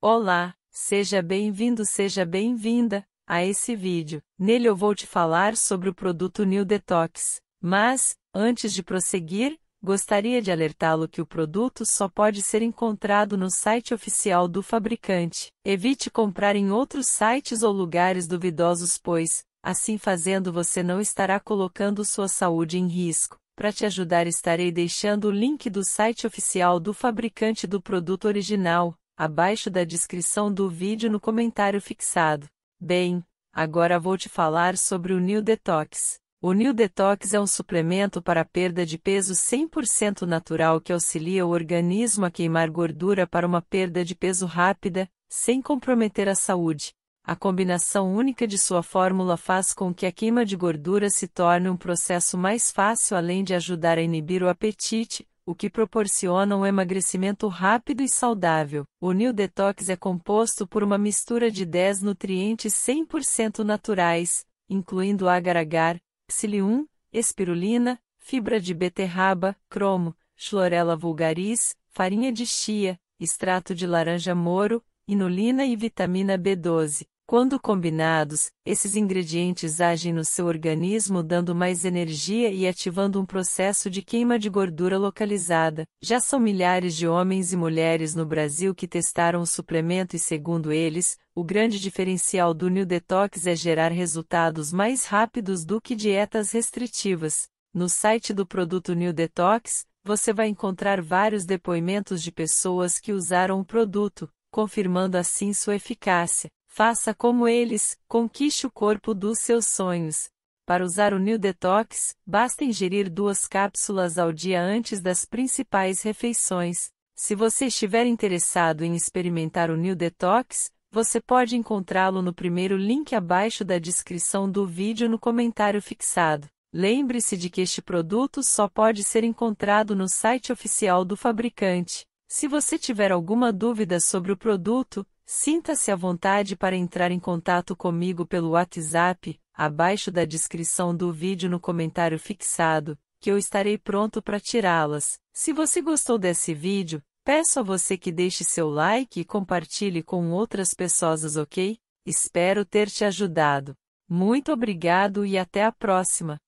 Olá, seja bem-vindo, seja bem-vinda a esse vídeo. Nele eu vou te falar sobre o produto New Detox, mas, antes de prosseguir, gostaria de alertá-lo que o produto só pode ser encontrado no site oficial do fabricante. Evite comprar em outros sites ou lugares duvidosos, pois, assim fazendo, você não estará colocando sua saúde em risco. Para te ajudar, estarei deixando o link do site oficial do fabricante do produto original abaixo da descrição do vídeo no comentário fixado. Bem, agora vou te falar sobre o New Detox. O New Detox é um suplemento para perda de peso 100% natural que auxilia o organismo a queimar gordura para uma perda de peso rápida, sem comprometer a saúde. A combinação única de sua fórmula faz com que a queima de gordura se torne um processo mais fácil além de ajudar a inibir o apetite, o que proporciona um emagrecimento rápido e saudável. O New Detox é composto por uma mistura de 10 nutrientes 100% naturais, incluindo agar-agar, psyllium, espirulina, fibra de beterraba, cromo, chlorella vulgaris, farinha de chia, extrato de laranja moro, inulina e vitamina B12. Quando combinados, esses ingredientes agem no seu organismo dando mais energia e ativando um processo de queima de gordura localizada. Já são milhares de homens e mulheres no Brasil que testaram o suplemento e, segundo eles, o grande diferencial do New Detox é gerar resultados mais rápidos do que dietas restritivas. No site do produto New Detox, você vai encontrar vários depoimentos de pessoas que usaram o produto, confirmando assim sua eficácia. Faça como eles, conquiste o corpo dos seus sonhos. Para usar o New Detox, basta ingerir duas cápsulas ao dia antes das principais refeições. Se você estiver interessado em experimentar o New Detox, você pode encontrá-lo no primeiro link abaixo da descrição do vídeo no comentário fixado. Lembre-se de que este produto só pode ser encontrado no site oficial do fabricante. Se você tiver alguma dúvida sobre o produto, Sinta-se à vontade para entrar em contato comigo pelo WhatsApp, abaixo da descrição do vídeo no comentário fixado, que eu estarei pronto para tirá-las. Se você gostou desse vídeo, peço a você que deixe seu like e compartilhe com outras pessoas, ok? Espero ter te ajudado. Muito obrigado e até a próxima!